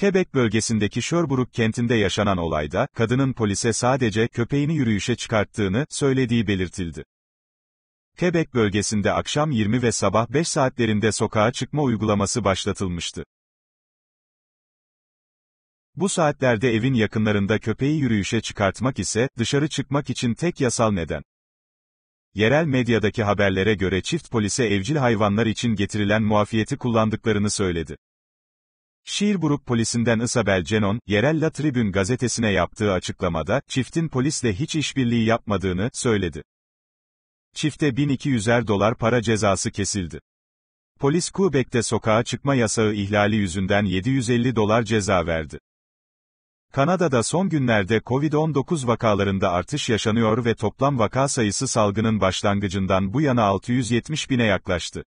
Quebec bölgesindeki Sherbrooke kentinde yaşanan olayda, kadının polise sadece köpeğini yürüyüşe çıkarttığını söylediği belirtildi. Quebec bölgesinde akşam 20 ve sabah 5 saatlerinde sokağa çıkma uygulaması başlatılmıştı. Bu saatlerde evin yakınlarında köpeği yürüyüşe çıkartmak ise, dışarı çıkmak için tek yasal neden. Yerel medyadaki haberlere göre çift polise evcil hayvanlar için getirilen muafiyeti kullandıklarını söyledi. Şiirburuk polisinden Isabel Cenon, yerel La Tribune gazetesine yaptığı açıklamada, çiftin polisle hiç işbirliği yapmadığını, söyledi. Çifte 1200'er dolar para cezası kesildi. Polis Quebec'te sokağa çıkma yasağı ihlali yüzünden 750 dolar ceza verdi. Kanada'da son günlerde COVID-19 vakalarında artış yaşanıyor ve toplam vaka sayısı salgının başlangıcından bu yana 670 bine yaklaştı.